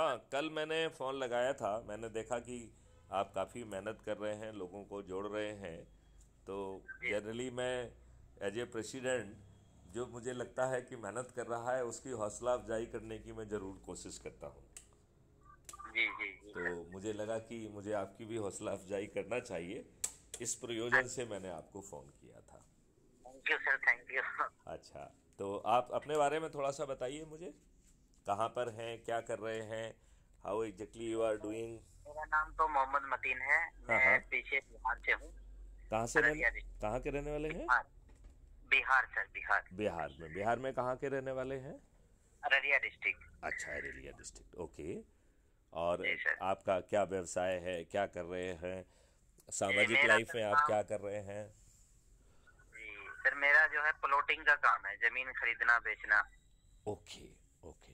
हाँ कल मैंने फ़ोन लगाया था मैंने देखा कि आप काफ़ी मेहनत कर रहे हैं लोगों को जोड़ रहे हैं तो जनरली मैं एज ए प्रेसिडेंट जो मुझे लगता है कि मेहनत कर रहा है उसकी हौसला अफजाई करने की मैं ज़रूर कोशिश करता हूँ तो मुझे लगा कि मुझे आपकी भी हौसला अफजाई करना चाहिए इस प्रयोजन से मैंने आपको फ़ोन किया था thank you sir thank you अच्छा तो आप अपने बारे में थोड़ा सा बताइए मुझे कहाँ पर हैं क्या कर रहे हैं how exactly you are doing मेरा नाम तो मोहम्मद मतीन है हाँ, मैं हाँ। पीछे बिहार से हूँ कहाँ से रहने कहाँ के रहने वाले हैं बिहार सर बिहार बिहार में बिहार में कहाँ के रहने वाले हैं अररिया डिस्ट्रिक्ट अच्छा अररिया डिस्ट्रिक्ट ओके और आपका क्या व्यवसाय है क्या कर रहे हैं सामाजिक लाइफ में आप क्या कर रहे हैं सर मेरा जो है प्लॉटिंग का काम है जमीन खरीदना बेचना ओके ओके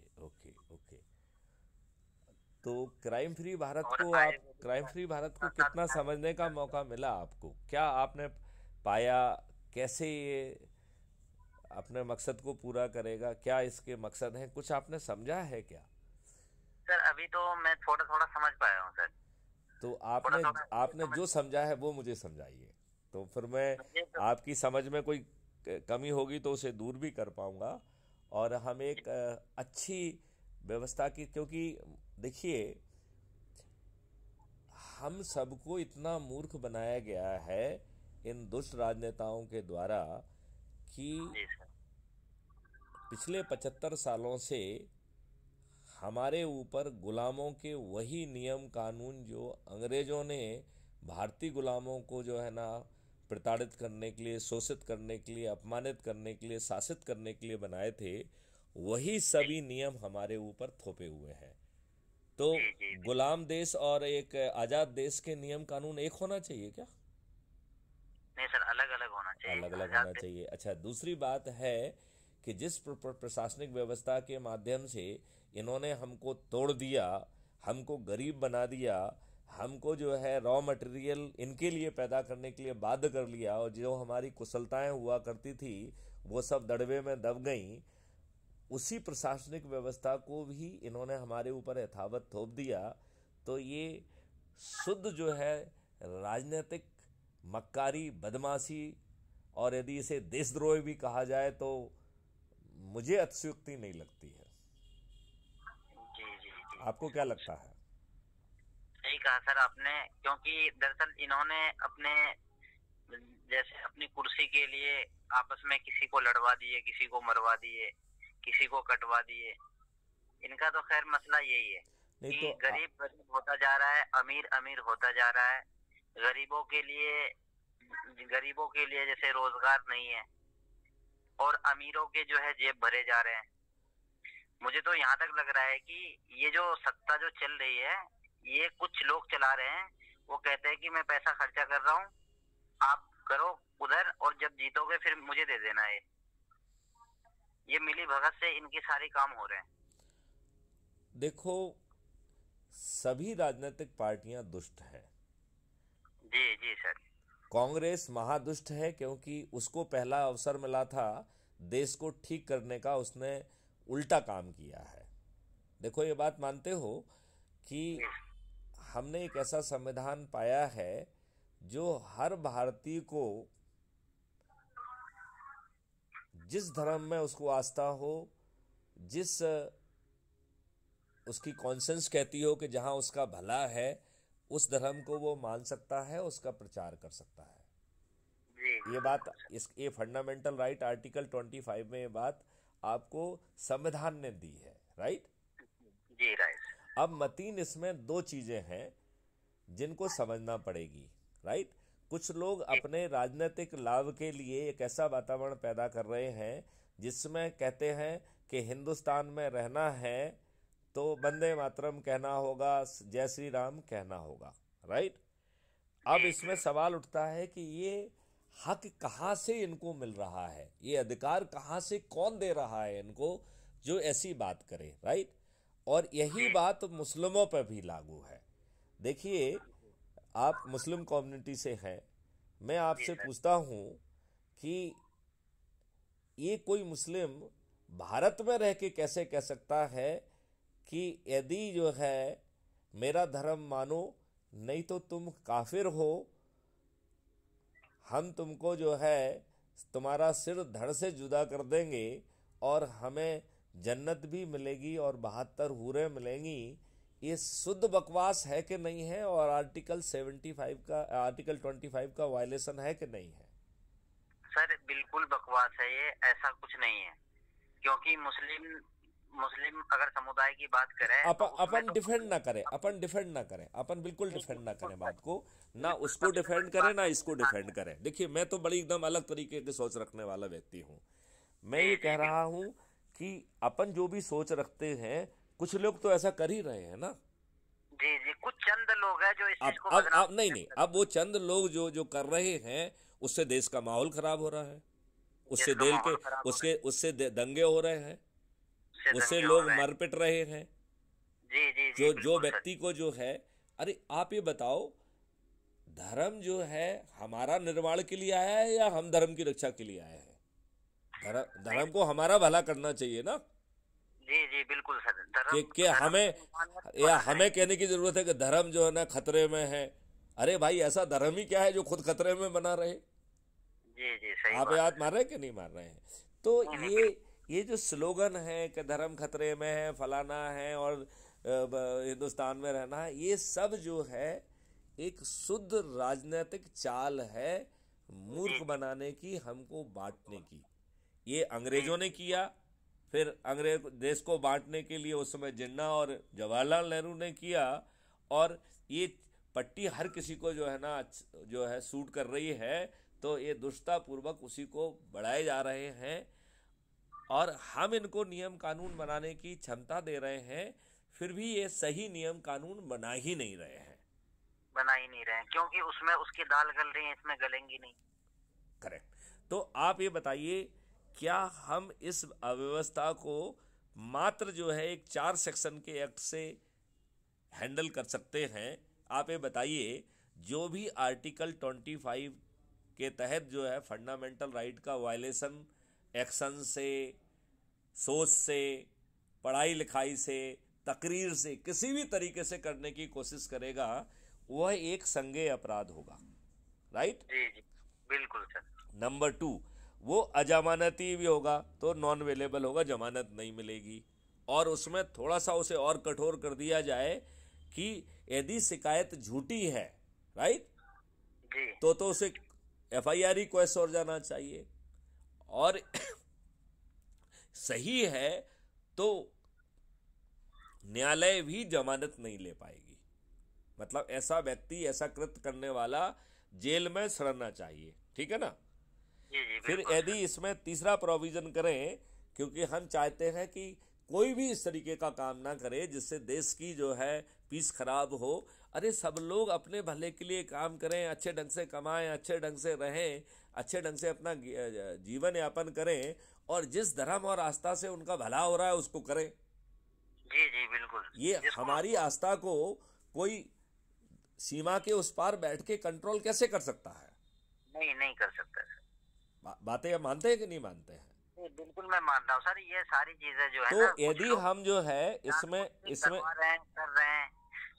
तो क्राइम फ्री भारत को आप क्राइम फ्री भारत को कितना समझने का मौका मिला आपको क्या आपने पाया कैसे ये अपने मकसद को पूरा करेगा क्या इसके मकसद हैं कुछ आपने समझा है क्या सर अभी तो मैं थोड़ा थोड़ा समझ पाया हूँ सर तो आपने आपने जो समझा है वो मुझे समझाइए तो फिर मैं तो- आपकी समझ में कोई कमी होगी तो उसे दूर भी कर पाऊंगा और हम एक अच्छी व्यवस्था की क्योंकि देखिए हम सबको इतना मूर्ख बनाया गया है इन दुष्ट राजनेताओं के द्वारा कि पिछले पचहत्तर सालों से हमारे ऊपर गुलामों के वही नियम कानून जो अंग्रेजों ने भारतीय गुलामों को जो है ना प्रताड़ित करने के लिए शोषित करने के लिए अपमानित करने के लिए शासित करने के लिए बनाए थे वही सभी नियम हमारे ऊपर थोपे हुए हैं तो गुलाम देश और एक आजाद देश के नियम कानून एक होना चाहिए क्या नहीं सर अलग अलग होना चाहिए अलग अलग होना चाहिए अच्छा दूसरी बात है कि जिस प्रशासनिक व्यवस्था के माध्यम से इन्होंने हमको तोड़ दिया हमको गरीब बना दिया हमको जो है रॉ मटेरियल इनके लिए पैदा करने के लिए बाध्य कर लिया और जो हमारी कुशलताएं हुआ करती थी वो सब दड़बे में दब गई उसी प्रशासनिक व्यवस्था को भी इन्होंने हमारे ऊपर यथावत थोप दिया तो ये शुद्ध जो है राजनीतिक मक्कारी बदमाशी और यदि इसे देशद्रोह भी कहा जाए तो मुझे अतिशयुक्ति नहीं लगती है आपको क्या लगता है सही कहा सर आपने क्योंकि दरअसल इन्होंने अपने जैसे अपनी कुर्सी के लिए आपस में किसी को लड़वा दिए किसी को मरवा दिए किसी को कटवा दिए इनका तो खैर मसला यही है कि तो गरीब गरीब होता जा रहा है अमीर अमीर होता जा रहा है गरीबों के लिए गरीबों के लिए जैसे रोजगार नहीं है और अमीरों के जो है जेब भरे जा रहे हैं मुझे तो यहाँ तक लग रहा है कि ये जो सत्ता जो चल रही है ये कुछ लोग चला रहे हैं वो कहते हैं कि मैं पैसा खर्चा कर रहा हूँ आप करो उधर और जब जीतोगे फिर मुझे दे देना है ये मिली भगत से इनके सारे काम हो रहे हैं देखो सभी राजनीतिक पार्टियां दुष्ट है जी जी सर कांग्रेस महादुष्ट है क्योंकि उसको पहला अवसर मिला था देश को ठीक करने का उसने उल्टा काम किया है देखो ये बात मानते हो कि हमने एक ऐसा संविधान पाया है जो हर भारतीय को जिस धर्म में उसको आस्था हो जिस उसकी कॉन्सेंस कहती हो कि जहाँ उसका भला है उस धर्म को वो मान सकता है उसका प्रचार कर सकता है ये बात इस ये फंडामेंटल राइट आर्टिकल 25 में ये बात आपको संविधान ने दी है राइट जी राइट अब मतीन इसमें दो चीजें हैं जिनको समझना पड़ेगी राइट कुछ लोग अपने राजनीतिक लाभ के लिए एक ऐसा वातावरण पैदा कर रहे हैं जिसमें कहते हैं कि हिंदुस्तान में रहना है तो बंदे मातरम कहना होगा जय श्री राम कहना होगा राइट अब इसमें सवाल उठता है कि ये हक कहाँ से इनको मिल रहा है ये अधिकार कहाँ से कौन दे रहा है इनको जो ऐसी बात करे राइट और यही बात मुस्लिमों पर भी लागू है देखिए आप मुस्लिम कम्युनिटी से हैं मैं आपसे पूछता हूँ कि ये कोई मुस्लिम भारत में रह के कैसे कह सकता है कि यदि जो है मेरा धर्म मानो नहीं तो तुम काफिर हो हम तुमको जो है तुम्हारा सिर धड़ से जुदा कर देंगे और हमें जन्नत भी मिलेगी और बहत्तर हूरें मिलेंगी ये शुद्ध बकवास है कि नहीं है और आर्टिकल 75 का आर्टिकल 25 का वायलेशन है कि नहीं है सर बिल्कुल बकवास है ये ऐसा कुछ नहीं है क्योंकि मुस्लिम मुस्लिम अगर समुदाय की बात करें अप, तो अपन तो डिफेंड तो ना करें अपन डिफेंड ना करें अपन बिल्कुल डिफेंड ना करें बात को ना उसको डिफेंड करें ना इसको हाँ। डिफेंड करें देखिए मैं तो बड़ी एकदम अलग तरीके की सोच रखने वाला व्यक्ति हूँ मैं ये कह रहा हूँ कि अपन जो भी सोच रखते हैं कुछ लोग तो ऐसा कर ही रहे हैं ना जी जी कुछ चंद लोग हैं जो इस अब, को अब, अब नहीं नहीं अब वो चंद लोग जो जो कर रहे हैं उससे देश का माहौल खराब हो रहा है उससे देश के उसके उससे दंगे हो रहे हैं उससे लोग मर पिट रहे हैं जी जी जो जो व्यक्ति को जो है अरे आप ये बताओ धर्म जो है हमारा निर्माण के लिए आया है या हम धर्म की रक्षा के लिए आए हैं धर्म को हमारा भला करना चाहिए ना जी जी बिल्कुल सर धर्म कि, कि हमें तो या हमें कहने की जरूरत है कि धर्म जो है ना खतरे में है अरे भाई ऐसा धर्म ही क्या है जो खुद खतरे में बना रहे जी जी सही आप याद मार रहे हैं कि नहीं मार रहे हैं तो ये ये जो स्लोगन है कि धर्म खतरे में है फलाना है और हिंदुस्तान में रहना है ये सब जो है एक शुद्ध राजनीतिक चाल है मूर्ख बनाने की हमको बांटने की ये अंग्रेजों ने किया फिर अंग्रेज देश को बांटने के लिए उस समय जिन्ना और जवाहरलाल नेहरू ने किया और ये पट्टी हर किसी को जो है ना जो है सूट कर रही है तो ये पूर्वक उसी को बढ़ाए जा रहे हैं और हम इनको नियम कानून बनाने की क्षमता दे रहे हैं फिर भी ये सही नियम कानून बना ही नहीं रहे हैं बना ही नहीं रहे हैं क्योंकि उसमें उसकी दाल गल रही है इसमें गलेंगी नहीं करेक्ट तो आप ये बताइए क्या हम इस अव्यवस्था को मात्र जो है एक चार सेक्शन के एक्ट से हैंडल कर सकते हैं आप ये बताइए जो भी आर्टिकल ट्वेंटी फाइव के तहत जो है फंडामेंटल राइट का वायलेशन एक्शन से सोच से पढ़ाई लिखाई से तकरीर से किसी भी तरीके से करने की कोशिश करेगा वह एक संगे अपराध होगा राइट जी जी बिल्कुल सर नंबर टू वो अजमानती भी होगा तो नॉन अवेलेबल होगा जमानत नहीं मिलेगी और उसमें थोड़ा सा उसे और कठोर कर दिया जाए कि यदि शिकायत झूठी है राइट तो तो उसे एफ आई आर रिक्वेस्ट और जाना चाहिए और सही है तो न्यायालय भी जमानत नहीं ले पाएगी मतलब ऐसा व्यक्ति ऐसा कृत करने वाला जेल में सड़ना चाहिए ठीक है ना फिर यदि इसमें तीसरा प्रोविजन करें क्योंकि हम चाहते हैं कि कोई भी इस तरीके का काम ना करे जिससे देश की जो है पीस खराब हो अरे सब लोग अपने भले के लिए काम करें अच्छे ढंग से कमाएं अच्छे ढंग से रहें अच्छे ढंग से अपना जीवन यापन करें और जिस धर्म और आस्था से उनका भला हो रहा है उसको करें जी जी बिल्कुल ये हमारी आस्था को कोई सीमा के उस पार बैठ के कंट्रोल कैसे कर सकता है नहीं नहीं कर सकता है बातें आप मानते हैं कि नहीं मानते हैं बिल्कुल मैं मानता हूँ सर ये सारी चीजें जो है तो यदि हम जो है इसमें इसमें रहे हैं कर रहे हैं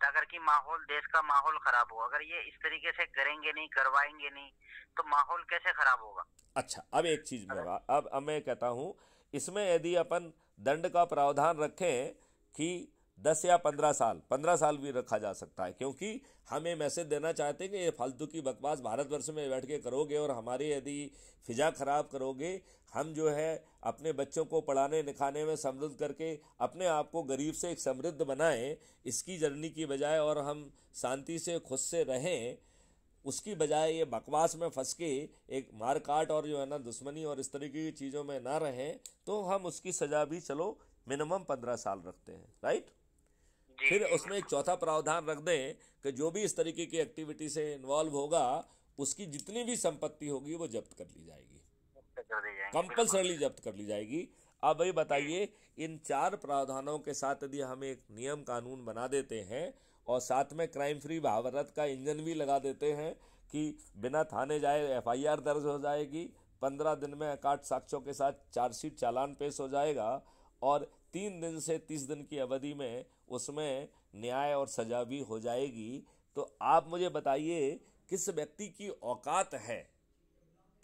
अगर की माहौल देश का माहौल खराब हो अगर ये इस तरीके से करेंगे नहीं करवाएंगे नहीं तो माहौल कैसे खराब होगा अच्छा अब एक चीज में अब, अब मैं कहता हूँ इसमें यदि अपन दंड का प्रावधान रखें कि दस या पंद्रह साल पंद्रह साल भी रखा जा सकता है क्योंकि हम ये मैसेज देना चाहते हैं कि ये फालतू की बकवास भारतवर्ष में बैठ के करोगे और हमारी यदि फिजा खराब करोगे हम जो है अपने बच्चों को पढ़ाने लिखाने में समृद्ध करके अपने आप को गरीब से एक समृद्ध बनाएं इसकी जर्नी की बजाय और हम शांति से खुद से रहें उसकी बजाय ये बकवास में फंस के एक मार काट और जो है ना दुश्मनी और इस तरीके की चीज़ों में ना रहें तो हम उसकी सज़ा भी चलो मिनिमम पंद्रह साल रखते हैं राइट फिर उसमें एक चौथा प्रावधान रख दें कि जो भी इस तरीके की एक्टिविटी से इन्वॉल्व होगा उसकी जितनी भी संपत्ति होगी वो जब्त कर ली जाएगी कंपल्सरली जब्त कर ली जाएगी अब भाई बताइए इन चार प्रावधानों के साथ यदि हम एक नियम कानून बना देते हैं और साथ में क्राइम फ्री भावरत का इंजन भी लगा देते हैं कि बिना थाने जाए एफआईआर दर्ज हो जाएगी पंद्रह दिन में अकाट साक्ष्यों के साथ चार्जशीट चालान पेश हो जाएगा और तीन दिन से तीस दिन की अवधि में उसमें न्याय और सजा भी हो जाएगी तो आप मुझे बताइए किस व्यक्ति की औकात है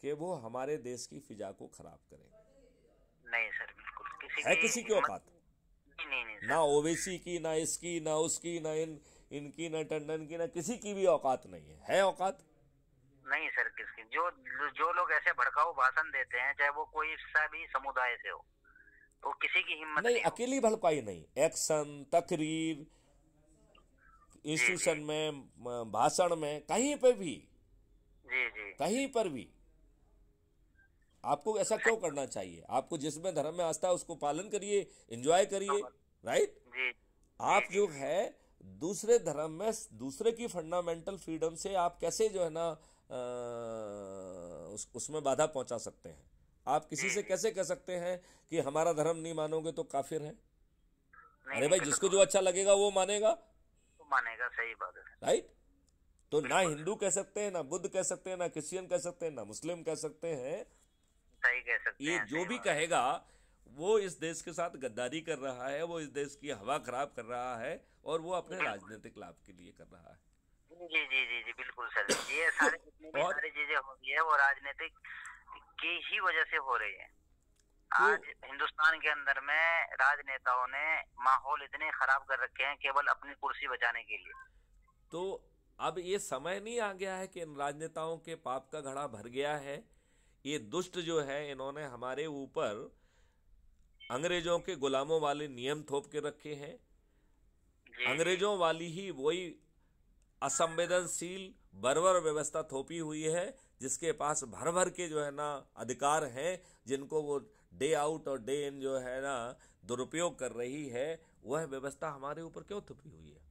कि वो हमारे देश की फिजा को खराब करे नहीं सर बिल्कुल किसी है किसी की औकात नहीं, नहीं, ना ओवेसी की ना इसकी ना उसकी ना इन इनकी ना टंडन की ना किसी की भी औकात नहीं है है औकात नहीं सर किसकी जो जो लोग ऐसे भड़काऊ भाषण देते हैं चाहे वो कोई सा भी समुदाय से हो वो किसी की हिम्मत नहीं, नहीं अकेली भड़काई नहीं एक्शन तकरीर इंस्टीट्यूशन में भाषण में कहीं पर भी जी जी कहीं पर भी आपको ऐसा क्यों करना चाहिए आपको जिसमें धर्म में आस्था उसको पालन करिए एंजॉय करिए राइट हाँ। जी, आप जो है दूसरे धर्म में दूसरे की फंडामेंटल फ्रीडम से आप कैसे जो है ना आ, उस, उसमें बाधा पहुंचा सकते हैं आप किसी से हम्म। कैसे कह सकते हैं कि हमारा धर्म नहीं मानोगे तो काफिर है अरे भाई तो जिसको जो अच्छा लगेगा वो मानेगा तो मानेगा सही बात है राइट तो ना हिंदू कह सकते हैं ना बुद्ध कह सकते हैं ना क्रिश्चियन कह सकते हैं ना मुस्लिम कह सकते हैं सही कह सकते ये जो भी कहेगा वो इस देश के साथ गद्दारी कर रहा है वो इस देश की हवा खराब कर रहा है और वो अपने राजनीतिक लाभ के लिए कर रहा है जी जी जी जी बिल्कुल सर ये सारे जितनी भी सारी चीजें हो गई है वो राजनीतिक की ही वजह से हो रही है आज हिंदुस्तान के अंदर में राजनेताओं ने माहौल इतने खराब कर रखे हैं केवल अपनी कुर्सी बचाने के लिए तो अब ये समय नहीं आ गया है कि इन राजनेताओं के पाप का घड़ा भर गया है ये दुष्ट जो है इन्होंने हमारे ऊपर अंग्रेजों के गुलामों वाले नियम थोप के रखे हैं अंग्रेजों वाली ही वही असंवेदनशील बरवर व्यवस्था थोपी हुई है जिसके पास भर भर के जो है ना अधिकार हैं जिनको वो डे आउट और डे इन जो है ना दुरुपयोग कर रही है वह व्यवस्था हमारे ऊपर क्यों थपी हुई है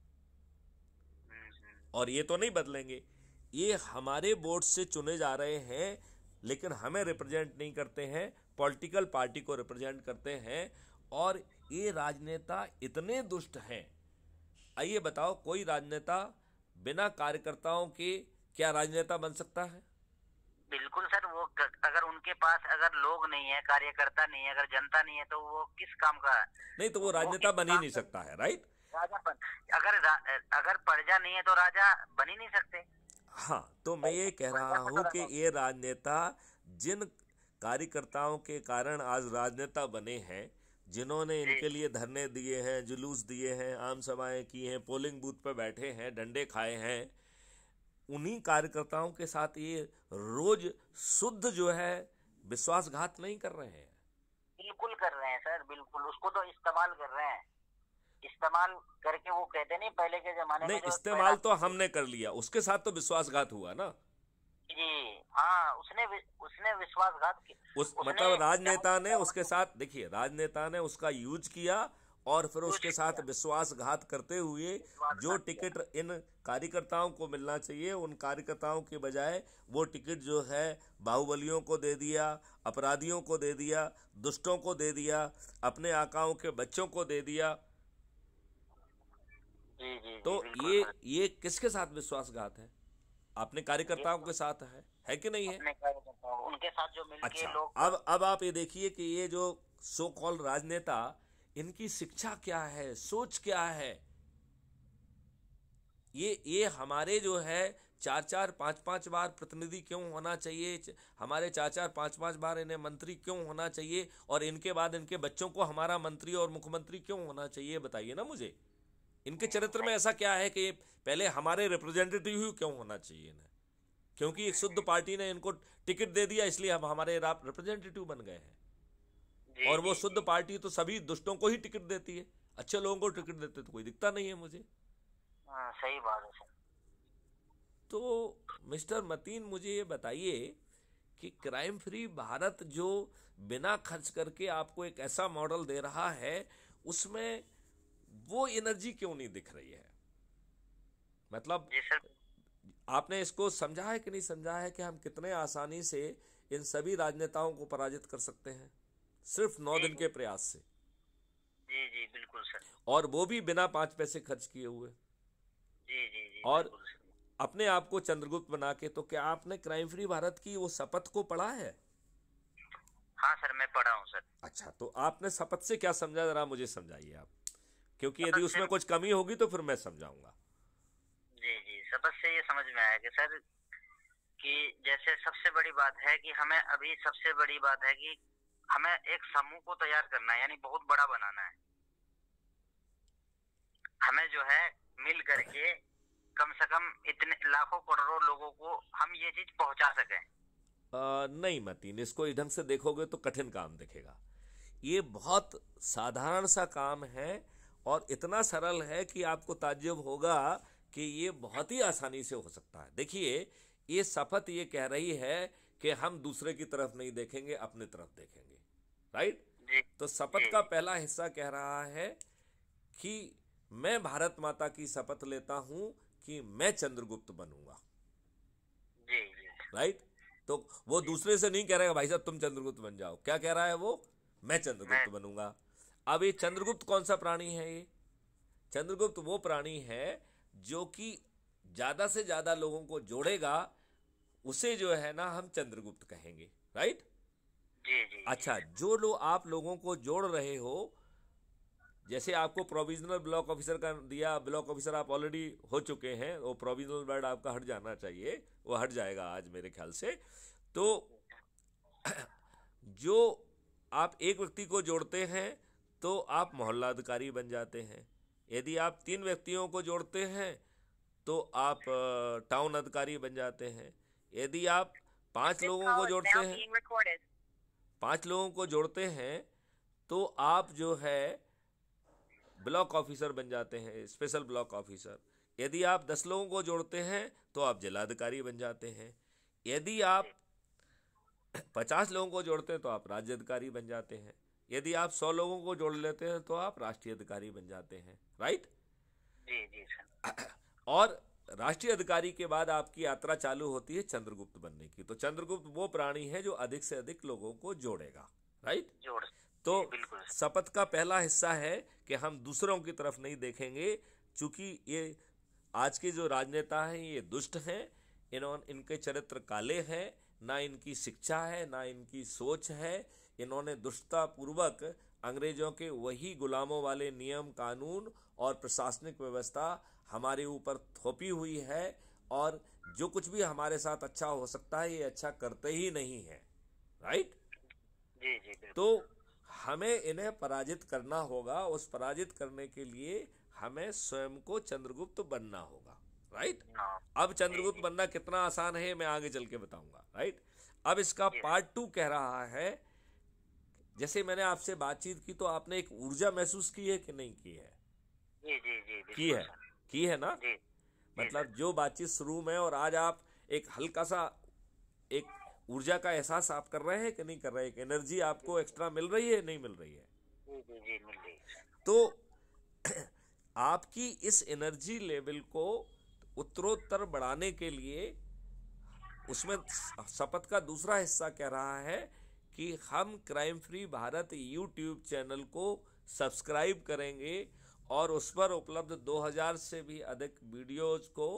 और ये तो नहीं बदलेंगे ये हमारे बोर्ड से चुने जा रहे हैं लेकिन हमें रिप्रेजेंट नहीं करते हैं पॉलिटिकल पार्टी को रिप्रेजेंट करते हैं और ये राजनेता इतने दुष्ट हैं आइए बताओ कोई राजनेता बिना कार्यकर्ताओं के क्या राजनेता बन सकता है बिल्कुल सर वो अगर उनके पास अगर लोग नहीं है कार्यकर्ता नहीं है अगर जनता नहीं है तो वो किस काम का नहीं तो वो राजनेता बन ही नहीं सकता है राइट राजा अगर रा, अगर प्रजा नहीं है तो राजा बन ही नहीं सकते हाँ तो मैं ये कह रहा हूँ कि ये राजनेता जिन कार्यकर्ताओं के कारण आज राजनेता बने हैं जिन्होंने इनके लिए धरने दिए हैं जुलूस दिए हैं आम सभाएं की हैं पोलिंग बूथ पर बैठे हैं डंडे खाए हैं उन्हीं कार्यकर्ताओं के साथ ये रोज शुद्ध जो है विश्वासघात नहीं कर रहे हैं बिल्कुल कर रहे हैं सर बिल्कुल उसको तो इस्तेमाल कर रहे हैं इस्तेमाल करके वो कहते नहीं पहले के जमाने नहीं इस्तेमाल तो हमने कर लिया उसके साथ तो विश्वासघात हुआ ना जी हाँ उसने उसने विश्वासघात उस मतलब राजनेता ने उसके साथ देखिए राजनेता ने उसका यूज किया और फिर उसके साथ विश्वासघात करते हुए जो टिकट इन कार्यकर्ताओं को मिलना चाहिए उन कार्यकर्ताओं के बजाय वो टिकट जो है बाहुबलियों को दे दिया अपराधियों को दे दिया दुष्टों को दे दिया अपने आकाओं के बच्चों को दे दिया तो ये ये किसके साथ विश्वासघात है आपने कार्यकर्ताओं के साथ है है कि नहीं है उनके साथ जो मिलके अच्छा लोग अब अब आप ये देखिए कि ये जो सो कॉल राजनेता इनकी शिक्षा क्या है सोच क्या है ये ये हमारे जो है चार चार पांच पांच बार प्रतिनिधि क्यों होना चाहिए हमारे चार चार पांच पांच बार इन्हें मंत्री क्यों होना चाहिए और इनके बाद इनके बच्चों को हमारा मंत्री और मुख्यमंत्री क्यों होना चाहिए बताइए ना मुझे इनके चरित्र में ऐसा क्या है कि पहले हमारे रिप्रेजेंटेटिव ही क्यों होना चाहिए इन्हें क्योंकि एक शुद्ध पार्टी ने इनको टिकट दे दिया इसलिए हम हमारे रिप्रेजेंटेटिव बन गए हैं और वो शुद्ध पार्टी तो सभी दुष्टों को ही टिकट देती है अच्छे लोगों को टिकट देते तो कोई दिखता नहीं है मुझे हाँ, सही बात है तो मिस्टर मतीन मुझे ये बताइए कि क्राइम फ्री भारत जो बिना खर्च करके आपको एक ऐसा मॉडल दे रहा है उसमें वो एनर्जी क्यों नहीं दिख रही है मतलब आपने इसको समझा है कि नहीं समझा है कि हम कितने आसानी से इन सभी राजनेताओं को पराजित कर सकते हैं सिर्फ नौ दिन के प्रयास से जी जी बिल्कुल सर और वो भी बिना पांच पैसे खर्च किए हुए जी जी जी और अपने आप को चंद्रगुप्त बना के तो क्या आपने क्राइम फ्री भारत की वो शपथ को पढ़ा है हाँ सर मैं पढ़ा हूँ सर अच्छा तो आपने शपथ से क्या समझा जरा मुझे समझाइए आप क्योंकि यदि उसमें कुछ कमी होगी तो फिर मैं समझाऊंगा जी जी शपथ से ये समझ में आया कि सर कि जैसे सबसे बड़ी बात है कि हमें अभी सबसे बड़ी बात है कि हमें एक समूह को तैयार करना है यानी बहुत बड़ा बनाना है हमें जो है मिल करके कम से कम इतने लाखों करोड़ों लोगों को हम ये चीज पहुंचा सके नहीं मतीन इसको ढंग से देखोगे तो कठिन काम दिखेगा ये बहुत साधारण सा काम है और इतना सरल है कि आपको ताज्जुब होगा कि ये बहुत ही आसानी से हो सकता है देखिए ये शपथ ये कह रही है कि हम दूसरे की तरफ नहीं देखेंगे अपने तरफ देखेंगे राइट तो शपथ का पहला हिस्सा कह रहा है कि मैं भारत माता की शपथ लेता हूं कि मैं चंद्रगुप्त बनूंगा राइट तो वो दूसरे से नहीं कह रहेगा भाई साहब तुम चंद्रगुप्त बन जाओ क्या कह रहा है वो मैं चंद्रगुप्त बनूंगा अब ये चंद्रगुप्त कौन सा प्राणी है ये चंद्रगुप्त वो प्राणी है जो कि ज्यादा से ज्यादा लोगों को जोड़ेगा उसे जो है ना हम चंद्रगुप्त कहेंगे राइट जी जी अच्छा जो लोग आप लोगों को जोड़ रहे हो जैसे आपको प्रोविजनल ब्लॉक ऑफिसर का दिया ब्लॉक ऑफिसर आप ऑलरेडी हो चुके हैं वो प्रोविजनल वर्ड आपका हट जाना चाहिए वो हट जाएगा आज मेरे ख्याल से तो जो आप एक व्यक्ति को जोड़ते हैं तो आप मोहल्ला अधिकारी बन जाते हैं यदि आप तीन व्यक्तियों को जोड़ते हैं तो आप टाउन अधिकारी बन जाते हैं यदि आप पांच लोगों को जोड़ते हैं पांच लोगों को जोड़ते हैं तो आप जो है ब्लॉक ऑफिसर बन जाते हैं स्पेशल ब्लॉक ऑफिसर यदि आप दस लोगों को जोड़ते हैं तो आप जिलाधिकारी बन जाते हैं यदि आप पचास लोगों को जोड़ते हैं तो आप राज्य अधिकारी बन जाते हैं यदि आप सौ लोगों को जोड़ लेते हैं तो आप राष्ट्रीय अधिकारी बन जाते हैं राइट जी जी सर और राष्ट्रीय अधिकारी के बाद आपकी यात्रा चालू होती है चंद्रगुप्त बनने की तो चंद्रगुप्त वो प्राणी है जो अधिक से अधिक लोगों को जोड़ेगा राइट जोड़े। तो शपथ का पहला हिस्सा है कि हम दूसरों की तरफ नहीं देखेंगे चूंकि ये आज के जो राजनेता हैं ये दुष्ट हैं इन्होंने इनके चरित्र काले हैं ना इनकी शिक्षा है ना इनकी सोच है इन्होंने दुष्टतापूर्वक अंग्रेजों के वही गुलामों वाले नियम कानून और प्रशासनिक व्यवस्था हमारे ऊपर थोपी हुई है और जो कुछ भी हमारे साथ अच्छा हो सकता है ये अच्छा करते ही नहीं है राइट जी जी तो हमें इन्हें पराजित करना होगा उस पराजित करने के लिए हमें स्वयं को चंद्रगुप्त बनना होगा राइट हाँ। अब चंद्रगुप्त बनना कितना आसान है मैं आगे चल के बताऊंगा राइट अब इसका पार्ट टू कह रहा है जैसे मैंने आपसे बातचीत की तो आपने एक ऊर्जा महसूस की है कि नहीं की है जी जी जी, की है की है ना जी, मतलब जो बातचीत शुरू में और आज आप एक हल्का सा एक ऊर्जा का एहसास आप कर रहे हैं कि नहीं कर रहे हैं एनर्जी आपको एक्स्ट्रा मिल रही है नहीं मिल रही है तो आपकी इस एनर्जी लेवल को उत्तरोत्तर बढ़ाने के लिए उसमें शपथ का दूसरा हिस्सा कह रहा है कि हम crime free Bharat YouTube channel को सब्सक्राइब करेंगे और उस पर उपलब्ध 2000 से भी अधिक वीडियोज को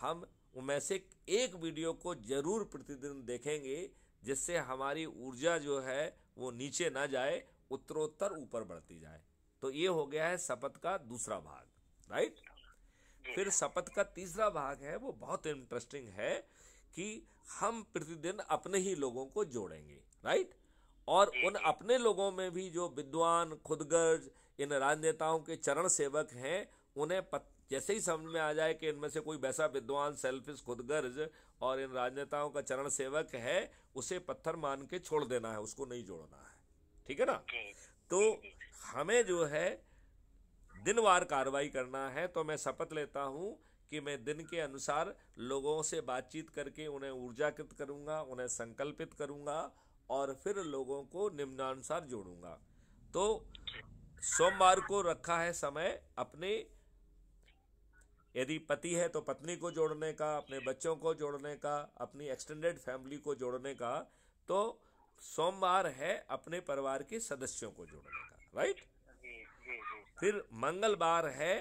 हम उनमें से एक वीडियो को जरूर प्रतिदिन देखेंगे जिससे हमारी ऊर्जा जो है वो नीचे ना जाए उत्तरोत्तर ऊपर बढ़ती जाए तो ये हो गया है शपथ का दूसरा भाग राइट फिर शपथ का तीसरा भाग है वो बहुत इंटरेस्टिंग है कि हम प्रतिदिन अपने ही लोगों को जोड़ेंगे राइट और उन अपने लोगों में भी जो विद्वान खुदगर्ज इन राजनेताओं के चरण सेवक हैं उन्हें पत, जैसे ही समझ में आ जाए कि इनमें से कोई वैसा विद्वान सेल्फिश खुदगर्ज और इन राजनेताओं का चरण सेवक है उसे पत्थर मान के छोड़ देना है उसको नहीं जोड़ना है ठीक है ना तो हमें जो है दिनवार कार्रवाई करना है तो मैं शपथ लेता हूँ कि मैं दिन के अनुसार लोगों से बातचीत करके उन्हें ऊर्जाकृत करूँगा उन्हें संकल्पित करूँगा और फिर लोगों को निम्नानुसार जोड़ूंगा तो सोमवार को रखा है समय अपने यदि पति है तो पत्नी को जोड़ने का अपने बच्चों को जोड़ने का अपनी एक्सटेंडेड फैमिली को जोड़ने का तो सोमवार है अपने परिवार के सदस्यों को जोड़ने का राइट फिर मंगलवार है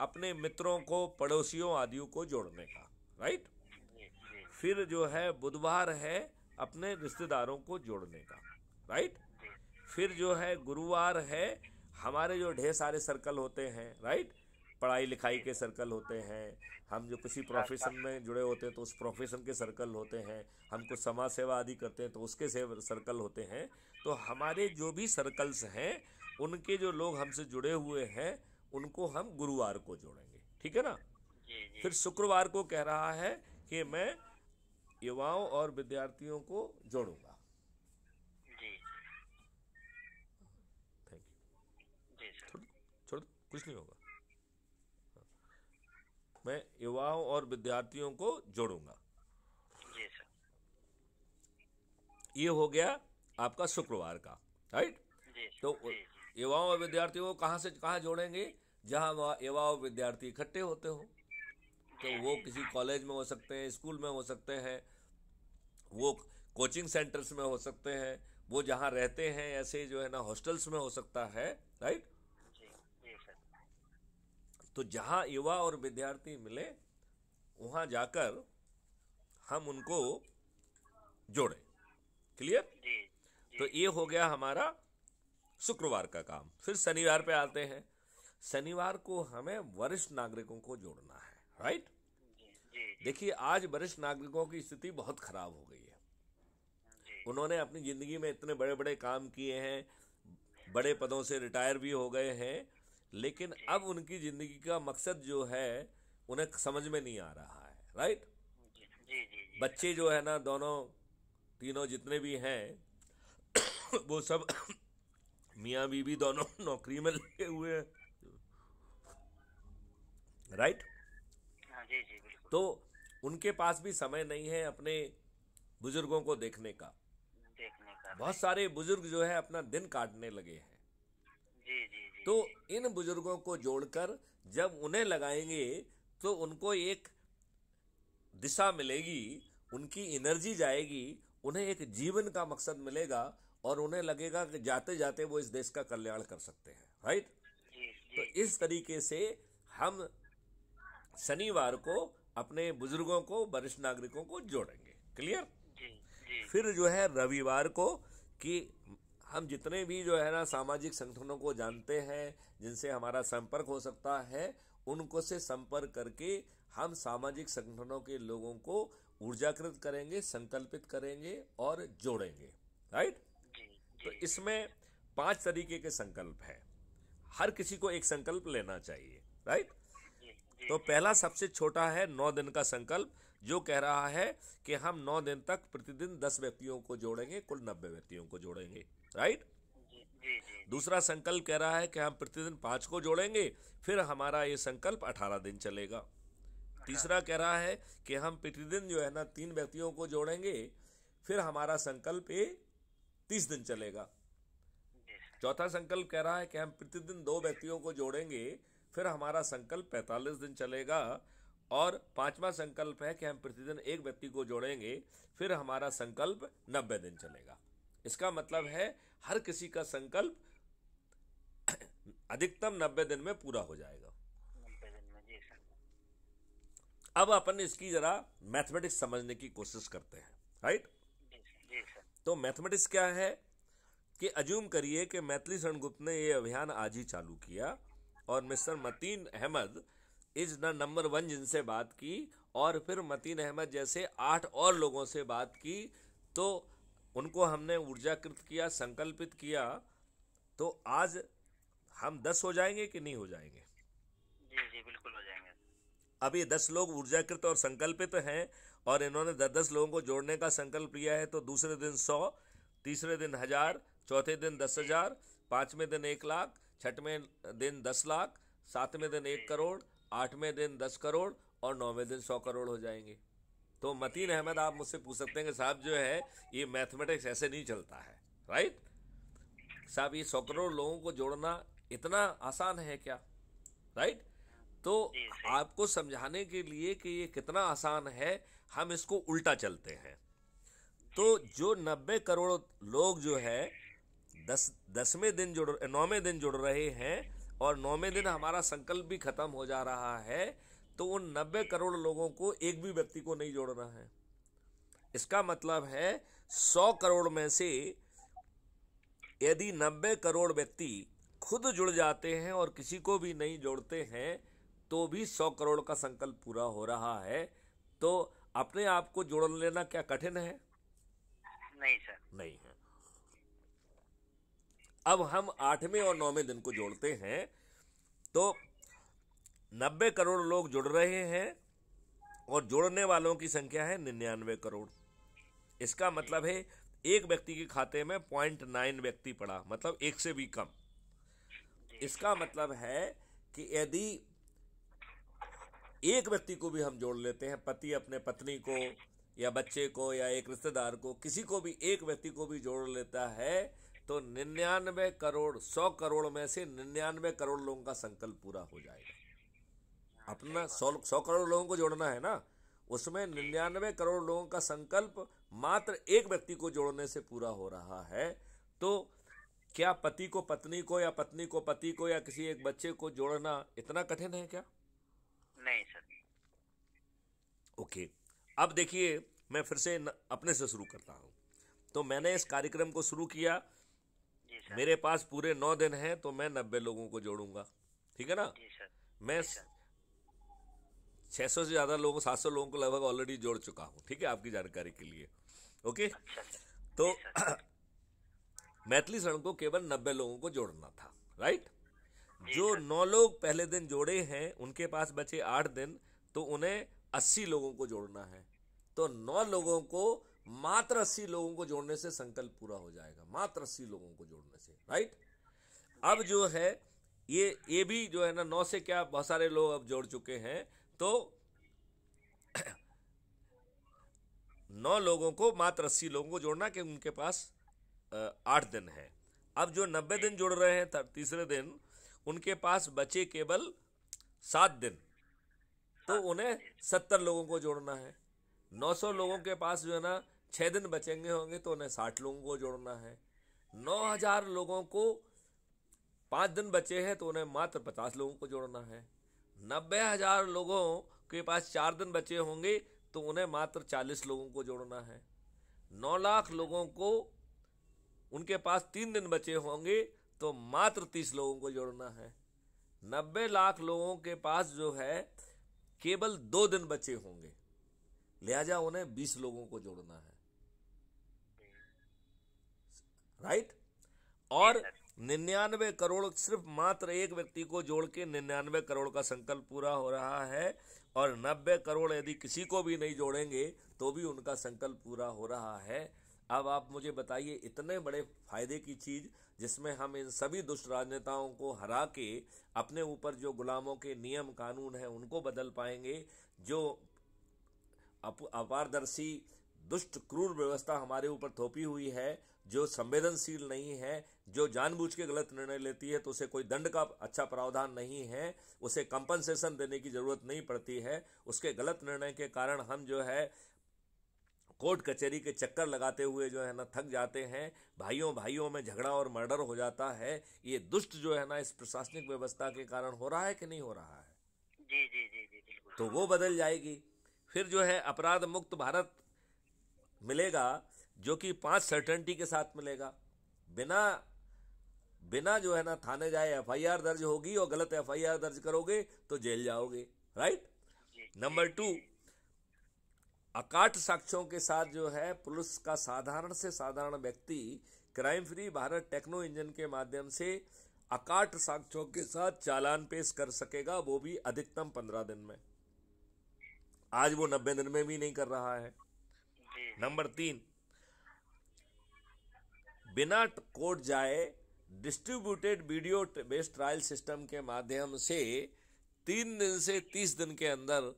अपने मित्रों को पड़ोसियों आदियों को जोड़ने का राइट फिर जो है बुधवार है अपने रिश्तेदारों को जोड़ने का राइट फिर जो है गुरुवार है हमारे जो ढेर सारे सर्कल होते हैं राइट पढ़ाई लिखाई के सर्कल होते हैं हम जो किसी प्रोफेशन में जुड़े होते हैं तो उस प्रोफेशन के सर्कल होते हैं हम कुछ समाज सेवा आदि करते हैं तो उसके से सर्कल होते हैं तो हमारे जो भी सर्कल्स हैं उनके जो लोग हमसे जुड़े हुए हैं उनको हम गुरुवार को जोड़ेंगे ठीक है ना फिर शुक्रवार को कह रहा है कि मैं युवाओं और विद्यार्थियों को जोड़ूंगा जी थैंक यू छोड़ छोड़ कुछ नहीं होगा मैं युवाओं और विद्यार्थियों को जोड़ूंगा जी सर ये हो गया आपका शुक्रवार का राइट तो युवाओं और विद्यार्थियों को कहा से कहा जोड़ेंगे जहां युवाओं विद्यार्थी इकट्ठे होते हो तो वो किसी कॉलेज में हो सकते हैं स्कूल में हो सकते हैं वो कोचिंग सेंटर्स में हो सकते हैं वो जहाँ रहते हैं ऐसे जो है ना हॉस्टल्स में हो सकता है राइट तो जहाँ युवा और विद्यार्थी मिले वहाँ जाकर हम उनको जोड़े क्लियर तो ये हो गया हमारा शुक्रवार का काम फिर शनिवार पे आते हैं शनिवार को हमें वरिष्ठ नागरिकों को जोड़ना है राइट देखिए आज वरिष्ठ नागरिकों की स्थिति बहुत खराब हो गई है उन्होंने अपनी जिंदगी में इतने बड़े बड़े काम किए हैं बड़े पदों से रिटायर भी हो गए हैं लेकिन अब उनकी जिंदगी का मकसद जो है उन्हें समझ में नहीं आ रहा है राइट जी, जी, जी, बच्चे जो है ना दोनों तीनों जितने भी हैं वो सब मियाँ बीबी दोनों नौकरी में लगे हुए हैं राइट जी जी बिल्कुल तो उनके पास भी समय नहीं है अपने बुजुर्गों को देखने का देखने का बहुत सारे बुजुर्ग जो है अपना दिन काटने लगे हैं जी जी जी तो इन बुजुर्गों को जोड़कर जब उन्हें लगाएंगे तो उनको एक दिशा मिलेगी उनकी एनर्जी जाएगी उन्हें एक जीवन का मकसद मिलेगा और उन्हें लगेगा कि जाते जाते वो इस देश का कल्याण कर सकते हैं राइट तो इस तरीके से हम शनिवार को अपने बुजुर्गों को वरिष्ठ नागरिकों को जोड़ेंगे क्लियर जी, जी। फिर जो है रविवार को कि हम जितने भी जो है ना सामाजिक संगठनों को जानते हैं जिनसे हमारा संपर्क हो सकता है उनको से संपर्क करके हम सामाजिक संगठनों के लोगों को ऊर्जाकृत करेंगे संकल्पित करेंगे और जोड़ेंगे राइट जी, जी। तो इसमें पांच तरीके के संकल्प हैं हर किसी को एक संकल्प लेना चाहिए राइट तो पहला सबसे छोटा है नौ दिन का संकल्प जो कह रहा है कि हम नौ दिन तक प्रतिदिन दस व्यक्तियों को जोड़ेंगे कुल नब्बे व्यक्तियों को जोड़ेंगे राइट दूसरा संकल्प कह रहा है कि हम प्रतिदिन पांच को जोड़ेंगे फिर हमारा ये संकल्प अठारह दिन चलेगा तीसरा कह रहा है कि हम प्रतिदिन जो है ना तीन व्यक्तियों को जोड़ेंगे फिर हमारा संकल्प ये तीस दिन चलेगा चौथा संकल्प कह रहा है कि हम प्रतिदिन दो व्यक्तियों को जोड़ेंगे फिर हमारा संकल्प पैंतालीस दिन चलेगा और पांचवा संकल्प है कि हम प्रतिदिन एक व्यक्ति को जोड़ेंगे फिर हमारा संकल्प नब्बे दिन चलेगा इसका मतलब है हर किसी का संकल्प अधिकतम नब्बे दिन में पूरा हो जाएगा अब अपन इसकी जरा मैथमेटिक्स समझने की कोशिश करते हैं राइट तो मैथमेटिक्स क्या है कि अज्यूम करिए कि मैथिली शरण गुप्त ने यह अभियान आज ही चालू किया और Mister Mateen Ahmed is the number one जिनसे बात की और फिर मतीन अहमद जैसे आठ और लोगों से बात की तो उनको हमने ऊर्जाकृत किया संकल्पित किया तो आज हम दस हो जाएंगे कि नहीं हो जाएंगे जी जी बिल्कुल हो जाएंगे अभी दस लोग ऊर्जाकृत और संकल्पित हैं और इन्होंने दस दस लोगों को जोड़ने का संकल्प लिया है तो दूसरे दिन सौ तीसरे दिन हजार चौथे दिन दस हजार पांचवें दिन एक लाख छठवें दिन दस लाख सातवें दिन एक करोड़ आठवें दिन दस करोड़ और नौवें दिन सौ करोड़ हो जाएंगे तो मतीन अहमद आप मुझसे पूछ सकते हैं कि साहब जो है ये मैथमेटिक्स ऐसे नहीं चलता है राइट साहब ये सौ करोड़ लोगों को जोड़ना इतना आसान है क्या राइट तो आपको समझाने के लिए कि ये कितना आसान है हम इसको उल्टा चलते हैं तो जो नब्बे करोड़ लोग जो है दस दसवें दिन जुड़ नौवें दिन जुड़ रहे हैं और नौवें दिन हमारा संकल्प भी खत्म हो जा रहा है तो उन नब्बे करोड़ लोगों को एक भी व्यक्ति को नहीं जोड़ना है इसका मतलब है सौ करोड़ में से यदि नब्बे करोड़ व्यक्ति खुद जुड़ जाते हैं और किसी को भी नहीं जोड़ते हैं तो भी सौ करोड़ का संकल्प पूरा हो रहा है तो अपने आप को जोड़ लेना क्या कठिन है नहीं सर नहीं है अब हम आठवें और नौवें दिन को जोड़ते हैं तो नब्बे करोड़ लोग जुड़ रहे हैं और जोड़ने वालों की संख्या है निन्यानवे करोड़ इसका मतलब है एक व्यक्ति के खाते में पॉइंट नाइन व्यक्ति पड़ा मतलब एक से भी कम इसका मतलब है कि यदि एक व्यक्ति को भी हम जोड़ लेते हैं पति अपने पत्नी को या बच्चे को या एक रिश्तेदार को किसी को भी एक व्यक्ति को भी जोड़ लेता है तो निन्यानवे करोड़ सौ करोड़ में से निन्यानवे करोड़ लोगों का संकल्प पूरा हो जाएगा अपना सौ सौ करोड़ लोगों को जोड़ना है ना उसमें निन्यानवे करोड़ लोगों का संकल्प मात्र एक व्यक्ति को जोड़ने से पूरा हो रहा है तो क्या पति को पत्नी को या पत्नी को पति को या किसी एक बच्चे को जोड़ना इतना कठिन है क्या नहीं सर ओके अब देखिए मैं फिर से न, अपने से शुरू करता हूं तो मैंने इस कार्यक्रम को शुरू किया अच्छा। मेरे पास पूरे नौ दिन हैं तो मैं नब्बे लोगों को जोड़ूंगा ठीक है ना मैं छह सौ से ज्यादा लोगों सात सौ लोगों को लगभग ऑलरेडी जोड़ चुका हूँ ठीक है आपकी जानकारी के लिए ओके अच्छा, तो मैथिली शरण को केवल नब्बे लोगों को जोड़ना था राइट जो नौ लोग पहले दिन जोड़े हैं उनके पास बचे आठ दिन तो उन्हें अस्सी लोगों को जोड़ना है तो नौ लोगों को मात्र अस्सी लोगों को जोड़ने से संकल्प पूरा हो जाएगा मात्र अस्सी लोगों को जोड़ने से राइट अब जो है ये ये भी जो है ना नौ से क्या बहुत सारे लोग अब जोड़ चुके हैं तो नौ लोगों को मात्र अस्सी लोगों को जोड़ना कि उनके पास आठ दिन है अब जो नब्बे दिन जुड़ रहे हैं तीसरे दिन उनके पास बचे केवल सात दिन तो उन्हें सत्तर लोगों को जोड़ना है नौ सौ लोगों के पास जो है ना छः दिन बचेंगे होंगे तो उन्हें साठ लोगों को जोड़ना है नौ हजार लोगों को पाँच दिन बचे हैं तो उन्हें मात्र पचास लोगों को जोड़ना है नब्बे हजार लोगों के पास चार दिन बचे होंगे तो उन्हें मात्र चालीस लोगों को जोड़ना है नौ लाख लोगों को उनके पास तीन दिन बचे होंगे तो मात्र तीस लोगों को जोड़ना है नब्बे लाख लोगों के पास जो है केवल दो दिन बचे होंगे लिहाजा उन्हें बीस लोगों को जोड़ना है राइट और निन्यानवे करोड़ सिर्फ मात्र एक व्यक्ति को जोड़ के निन्यानवे करोड़ का संकल्प पूरा हो रहा है और नब्बे करोड़ यदि किसी को भी नहीं जोड़ेंगे तो भी उनका संकल्प पूरा हो रहा है अब आप मुझे बताइए इतने बड़े फायदे की चीज जिसमें हम इन सभी दुष्ट राजनेताओं को हरा के अपने ऊपर जो गुलामों के नियम कानून हैं उनको बदल पाएंगे जो अपारदर्शी दुष्ट क्रूर व्यवस्था हमारे ऊपर थोपी हुई है जो संवेदनशील नहीं है जो जानबूझ के गलत निर्णय लेती है तो उसे कोई दंड का अच्छा प्रावधान नहीं है उसे कंपनसेशन देने की जरूरत नहीं पड़ती है उसके गलत निर्णय के कारण हम जो है कोर्ट कचहरी के चक्कर लगाते हुए जो है ना थक जाते हैं भाइयों भाइयों में झगड़ा और मर्डर हो जाता है ये दुष्ट जो है ना इस प्रशासनिक व्यवस्था के कारण हो रहा है कि नहीं हो रहा है जी जी जी जी तो वो बदल जाएगी फिर जो है अपराध मुक्त भारत मिलेगा जो कि पांच सर्टेनिटी के साथ मिलेगा बिना बिना जो है ना थाने जाए एफ दर्ज होगी और गलत एफ दर्ज करोगे तो जेल जाओगे राइट नंबर टू अकाट साक्ष्यों के साथ जो है पुलिस का साधारण से साधारण व्यक्ति crime free Bharat techno engine के माध्यम से अकाट साक्ष्यों के साथ चालान पेश कर सकेगा वो भी अधिकतम पंद्रह दिन में आज वो नब्बे दिन में भी नहीं कर रहा है नंबर तीन बिना कोर्ट जाए distributed video based trial system के माध्यम से तीन दिन से तीस दिन के अंदर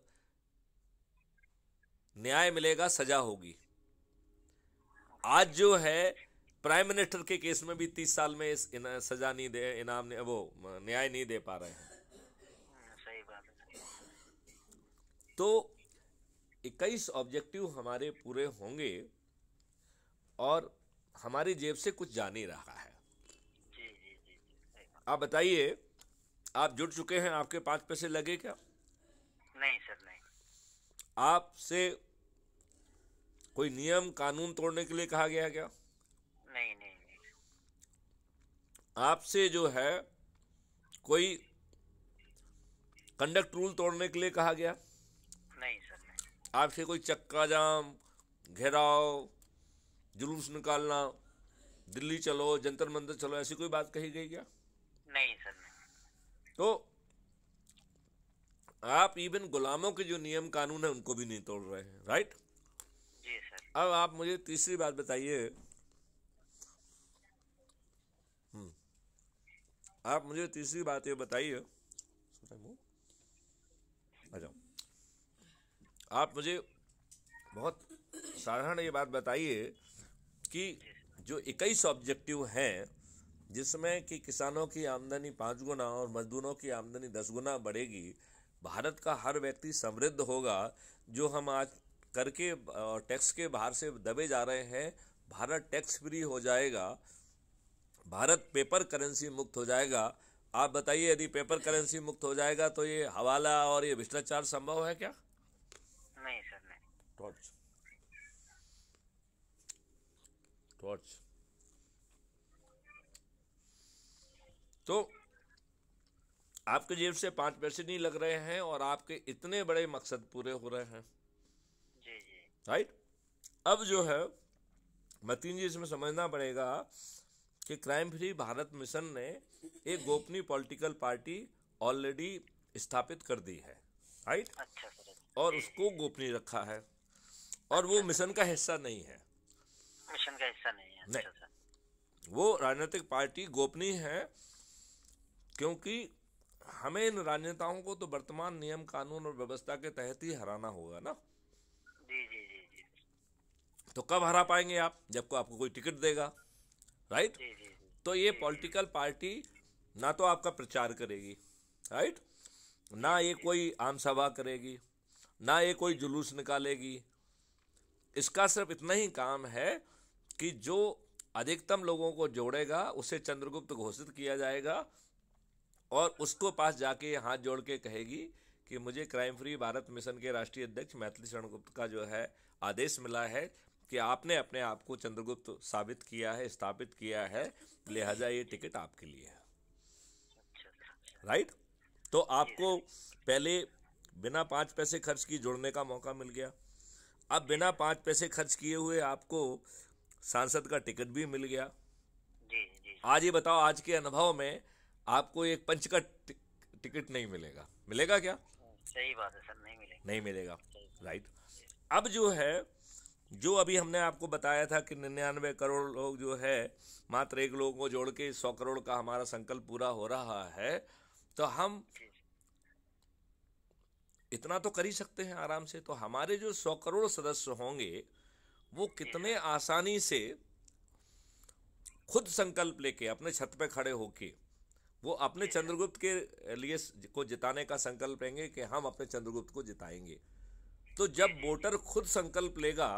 न्याय मिलेगा सजा होगी आज जो है प्राइम मिनिस्टर के केस में भी तीस साल में इस इना, सजा नहीं दे इनाम ने, वो न्याय नहीं दे पा रहे हैं तो इक्कीस ऑब्जेक्टिव हमारे पूरे होंगे और हमारी जेब से कुछ जा नहीं रहा है आप बताइए आप जुड़ चुके हैं आपके पांच पैसे लगे क्या नहीं सर नहीं आपसे कोई नियम कानून तोड़ने के लिए कहा गया क्या नहीं नहीं, नहीं। आपसे जो है कोई कंडक्ट रूल तोड़ने के लिए कहा गया नहीं सर नहीं आपसे कोई चक्का जाम घेराव जुलूस निकालना दिल्ली चलो जंतर मंतर चलो ऐसी कोई बात कही गई क्या नहीं सर तो आप इवन गुलामों के जो नियम कानून है उनको भी नहीं तोड़ रहे हैं राइट जी सर अब आप मुझे तीसरी बात बताइए हम्म। आप मुझे तीसरी बात ये बताइए जाओ आप मुझे बहुत साधारण ये बात बताइए कि जो इक्कीस ऑब्जेक्टिव हैं जिसमें कि किसानों की आमदनी पाँच गुना और मजदूरों की आमदनी दस गुना बढ़ेगी भारत का हर व्यक्ति समृद्ध होगा जो हम आज करके और टैक्स के बाहर से दबे जा रहे हैं भारत टैक्स फ्री हो जाएगा भारत पेपर करेंसी मुक्त हो जाएगा आप बताइए यदि पेपर करेंसी मुक्त हो जाएगा तो ये हवाला और ये भ्रष्टाचार संभव है क्या नहीं सर नहीं टॉर्च तो आपके जेब से पांच पैसे नहीं लग रहे हैं और आपके इतने बड़े मकसद पूरे हो रहे हैं राइट अब जो है मतीन जी इसमें समझना पड़ेगा कि क्राइम फ्री भारत मिशन ने एक गोपनीय पॉलिटिकल पार्टी ऑलरेडी स्थापित कर दी है अच्छा, राइट और उसको गोपनीय रखा है और वो अच्छा, मिशन का हिस्सा नहीं है मिशन का हिस्सा नहीं है नहीं अच्छा, अच्छा। वो राजनीतिक पार्टी गोपनीय है क्योंकि हमें इन राजनेताओं को तो वर्तमान नियम कानून और व्यवस्था के तहत ही हराना होगा ना जी जी जी जी तो कब हरा पाएंगे आप जब को आपको कोई टिकट देगा राइट जी, जी, जी, तो ये पॉलिटिकल पार्टी ना तो आपका प्रचार करेगी राइट ना ये कोई आम सभा करेगी ना ये कोई जुलूस निकालेगी इसका सिर्फ इतना ही काम है कि जो अधिकतम लोगों को जोड़ेगा उसे चंद्रगुप्त घोषित किया जाएगा और उसको पास जाके हाथ जोड़ के कहेगी कि मुझे क्राइम फ्री भारत मिशन के राष्ट्रीय अध्यक्ष मैथिली शरण गुप्त का जो है आदेश मिला है कि आपने अपने आप को चंद्रगुप्त साबित किया है स्थापित किया है लिहाजा ये टिकट आपके लिए है राइट तो आपको पहले बिना पाँच पैसे खर्च किए जुड़ने का मौका मिल गया अब बिना पाँच पैसे खर्च किए हुए आपको सांसद का टिकट भी मिल गया जी जी आज ये बताओ आज के अनुभव में आपको एक पंच का टिकट नहीं मिलेगा मिलेगा क्या सही बात है सर नहीं मिलेगा नहीं मिलेगा राइट अब जो है जो अभी हमने आपको बताया था कि निन्यानवे करोड़ लोग जो है मात्र एक लोगों को जोड़ के सौ करोड़ का हमारा संकल्प पूरा हो रहा है तो हम इतना तो कर ही सकते हैं आराम से तो हमारे जो सौ करोड़ सदस्य होंगे वो कितने आसानी से खुद संकल्प लेके अपने छत पे खड़े होके वो अपने चंद्रगुप्त के लिए को जिताने का संकल्प लेंगे कि हम अपने चंद्रगुप्त को जिताएंगे तो जब वोटर खुद संकल्प लेगा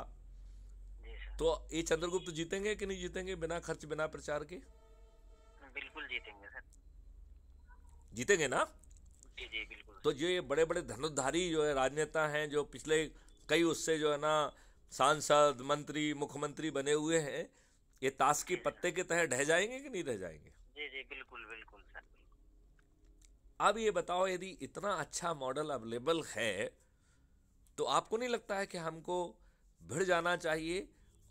तो ये चंद्रगुप्त जीतेंगे कि नहीं जीतेंगे बिना खर्च बिना प्रचार के बिल्कुल जीतेंगे सर जीतेंगे ना जी जी बिल्कुल तो जो ये बड़े बड़े धनुधारी जो है राजनेता हैं जो पिछले कई उससे जो है ना सांसद मंत्री मुख्यमंत्री बने हुए हैं ये ताश के पत्ते के तहत ढह जाएंगे कि नहीं रह जाएंगे जी जी बिल्कुल बिल्कुल सर अब ये बताओ यदि इतना अच्छा मॉडल अवेलेबल है तो आपको नहीं लगता है कि हमको भिड़ जाना चाहिए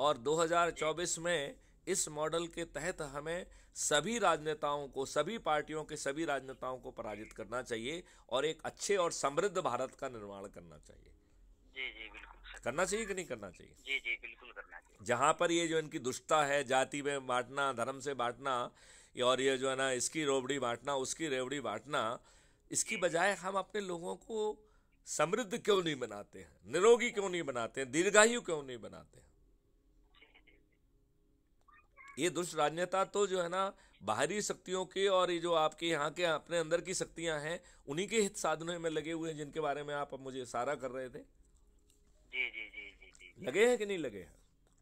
और 2024 में इस मॉडल के तहत हमें सभी राजनेताओं को सभी पार्टियों के सभी राजनेताओं को पराजित करना चाहिए और एक अच्छे और समृद्ध भारत का निर्माण करना चाहिए जी जी बिल्कुल करना चाहिए कि नहीं करना चाहिए जी जी बिल्कुल करना चाहिए जहाँ पर ये जो इनकी दुष्टता है जाति में बांटना धर्म से बांटना और ये जो है ना इसकी रोबड़ी बांटना उसकी रेवड़ी बांटना इसकी बजाय हम अपने लोगों को समृद्ध क्यों नहीं बनाते हैं निरोगी क्यों नहीं बनाते हैं दीर्घायु क्यों नहीं बनाते हैं ये दुष्ट राजनेता तो जो है ना बाहरी शक्तियों के और ये जो आपके यहाँ के अपने अंदर की शक्तियाँ हैं उन्हीं के हित साधनों में लगे हुए हैं जिनके बारे में आप मुझे इशारा कर रहे थे जी जी जी जी लगे हैं कि नहीं लगे हैं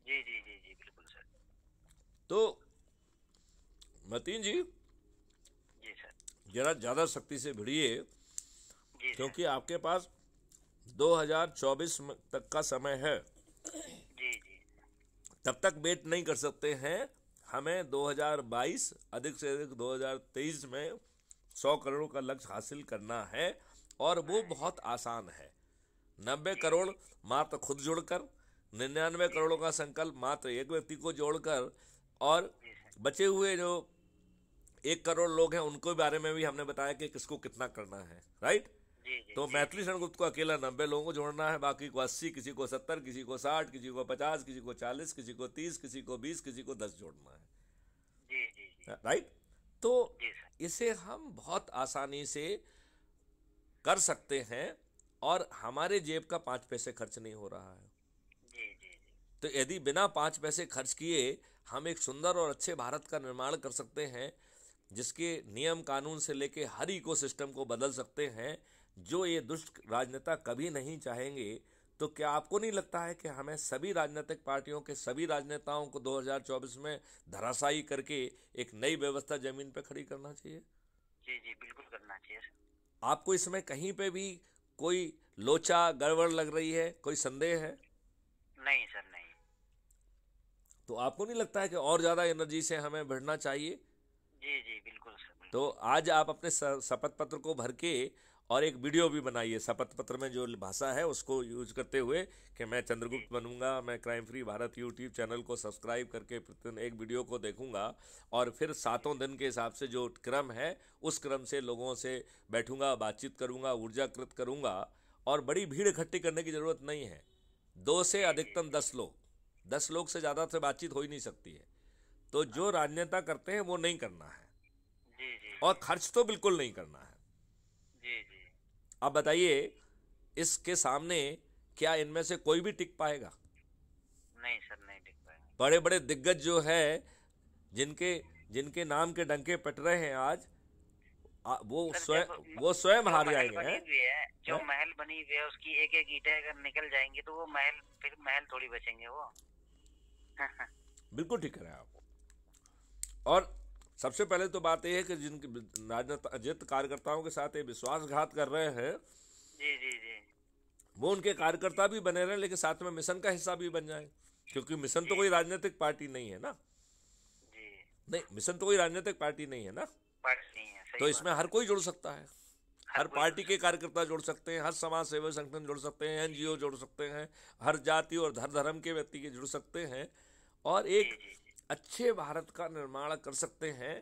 जी जी जी जी बिल्कुल सर तो मतीन जी जी सर जरा ज़्यादा शक्ति से भिड़िए क्योंकि आपके पास 2024 तक का समय है जी जी तब तक वेट नहीं कर सकते हैं हमें 2022 अधिक से अधिक 2023 में 100 करोड़ का लक्ष्य हासिल करना है और वो हाँ। बहुत आसान है नब्बे करोड़ मात्र खुद जुड़कर निन्यानवे करोड़ों का संकल्प मात्र एक व्यक्ति को जोड़कर और बचे हुए जो एक करोड़ लोग हैं उनको बारे में भी हमने बताया कि किसको कितना करना है राइट तो मैथिली शरणगुप्त को अकेला नब्बे लोगों को जोड़ना है बाकी को अस्सी किसी को सत्तर किसी को साठ किसी को पचास किसी को चालीस किसी को तीस किसी को बीस किसी को दस जोड़ना है राइट तो इसे हम बहुत आसानी से कर सकते हैं और हमारे जेब का पांच पैसे खर्च नहीं हो रहा है तो यदि बिना पांच पैसे खर्च किए हम एक सुंदर और अच्छे भारत का निर्माण कर सकते हैं जिसके नियम कानून से लेके हर इकोसिस्टम को बदल सकते हैं जो ये दुष्ट राजनेता कभी नहीं चाहेंगे तो क्या आपको नहीं लगता है कि हमें सभी राजनीतिक पार्टियों के सभी राजनेताओं को 2024 में धराशायी करके एक नई व्यवस्था जमीन पर खड़ी करना चाहिए जी जी बिल्कुल करना चाहिए आपको इसमें कहीं पे भी कोई लोचा गड़बड़ लग रही है कोई संदेह है नहीं सर नहीं तो आपको नहीं लगता है कि और ज़्यादा एनर्जी से हमें बढ़ना चाहिए जी जी बिल्कुल सर तो आज आप अपने शपथ पत्र को भर के और एक वीडियो भी बनाई है शपथ पत्र में जो भाषा है उसको यूज करते हुए कि मैं चंद्रगुप्त बनूंगा मैं crime free Bharat YouTube channel को सब्सक्राइब करके प्रतिदिन एक वीडियो को देखूंगा और फिर सातों दिन के हिसाब से जो क्रम है उस क्रम से लोगों से बैठूंगा बातचीत करूंगा ऊर्जाकृत करूंगा और बड़ी भीड़ इकट्ठी करने की ज़रूरत नहीं है दो से अधिकतम दस लोग दस लोग से ज़्यादा से बातचीत हो ही नहीं सकती है तो जो राजनेता करते हैं वो नहीं करना है और खर्च तो बिल्कुल नहीं करना है अब बताइए इसके सामने क्या इनमें से कोई भी टिक पाएगा नहीं सर नहीं टिक पाएगा बड़े बड़े दिग्गज जो है जिनके जिनके नाम के डंके पट रहे हैं आज वो स्वयं वो स्वयं हार जाएंगे हैं है, जो महल बनी हुई है उसकी एक एक ईटे अगर निकल जाएंगे तो वो महल फिर महल थोड़ी बचेंगे वो बिल्कुल ठीक कह रहे हैं आप और सबसे पहले तो बात यह है कि जिन राजनीतिक कार्यकर्ताओं के साथ ये विश्वासघात कर रहे हैं जी जी जी वो उनके कार्यकर्ता भी बने रहे लेकिन साथ में मिशन का हिस्सा भी बन जाए क्योंकि मिशन तो कोई राजनीतिक पार्टी नहीं है ना जी नहीं मिशन तो कोई राजनीतिक पार्टी नहीं है ना तो इसमें हर कोई जुड़ सकता है हर पार्टी के कार्यकर्ता जोड़ सकते हैं हर समाज सेवा संगठन जोड़ सकते हैं एनजीओ जोड़ सकते हैं हर जाति और हर धर्म के व्यक्ति के जुड़ सकते हैं और एक अच्छे भारत का निर्माण कर सकते हैं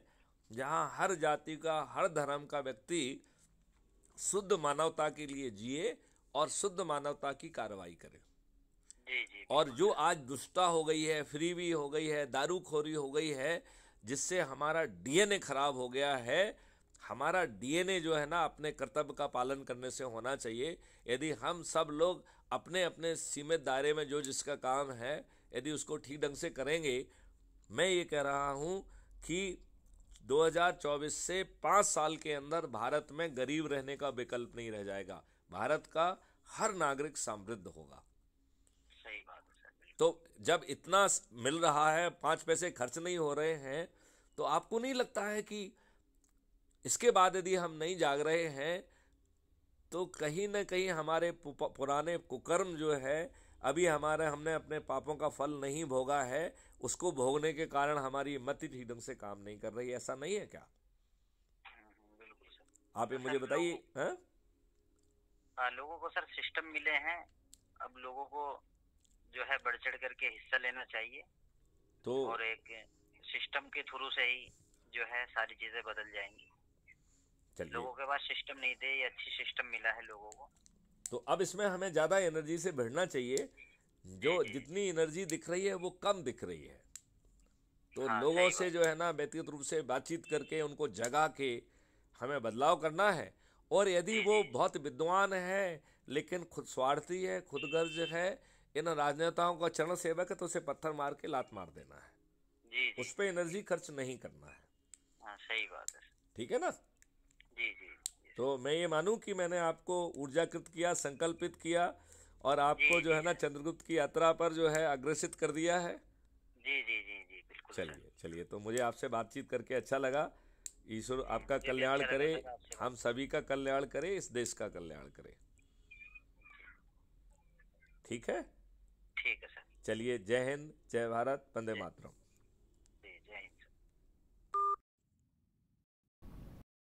जहाँ हर जाति का हर धर्म का व्यक्ति शुद्ध मानवता के लिए जिए और शुद्ध मानवता की कार्रवाई करे और जो आज दुष्टा हो गई है फ्री भी हो गई है दारूखोरी हो गई है जिससे हमारा डीएनए खराब हो गया है हमारा डीएनए जो है ना अपने कर्तव्य का पालन करने से होना चाहिए यदि हम सब लोग अपने अपने सीमित दायरे में जो जिसका काम है यदि उसको ठीक ढंग से करेंगे मैं ये कह रहा हूँ कि 2024 से पाँच साल के अंदर भारत में गरीब रहने का विकल्प नहीं रह जाएगा भारत का हर नागरिक समृद्ध होगा सही बात तो जब इतना मिल रहा है पांच पैसे खर्च नहीं हो रहे हैं तो आपको नहीं लगता है कि इसके बाद यदि हम नहीं जाग रहे हैं तो कहीं ना कहीं हमारे पुराने कुकर्म जो है अभी हमारे हमने अपने पापों का फल नहीं भोगा है उसको भोगने के कारण हमारी मति ठीक ढंग से काम नहीं कर रही ऐसा नहीं है क्या आप ये मुझे बताइए लोगों को हाँ? सर सिस्टम मिले हैं अब लोगों को जो है बढ़ चढ़ करके हिस्सा लेना चाहिए तो और एक सिस्टम के थ्रू से ही जो है सारी चीजें बदल जाएंगी लोगों के पास सिस्टम नहीं थे ये अच्छी सिस्टम मिला है लोगों को तो अब इसमें हमें ज्यादा एनर्जी से भरना चाहिए जो जितनी एनर्जी दिख रही है वो कम दिख रही है तो हाँ, लोगों से जो है ना व्यक्तिगत रूप से बातचीत करके उनको जगा के हमें बदलाव करना है और यदि वो बहुत विद्वान है लेकिन खुद स्वार्थी है खुद गर्ज है इन राजनेताओं का चरण सेवक है तो उसे पत्थर मार के लात मार देना है जी, उस पर एनर्जी खर्च नहीं करना है हाँ, सही बात है ठीक है ना जी जी तो मैं ये मानूं कि मैंने आपको ऊर्जाकृत किया संकल्पित किया और आपको जो है ना चंद्रगुप्त की यात्रा पर जो है अग्रसित कर दिया है जी जी जी जी बिल्कुल चलिए चलिए तो मुझे आपसे बातचीत करके अच्छा लगा ईश्वर आपका कल्याण अच्छा करे हम सभी का कल्याण करे इस देश का कल्याण करे ठीक है ठीक है सर चलिए जय हिंद जय भारत वंदे मातरम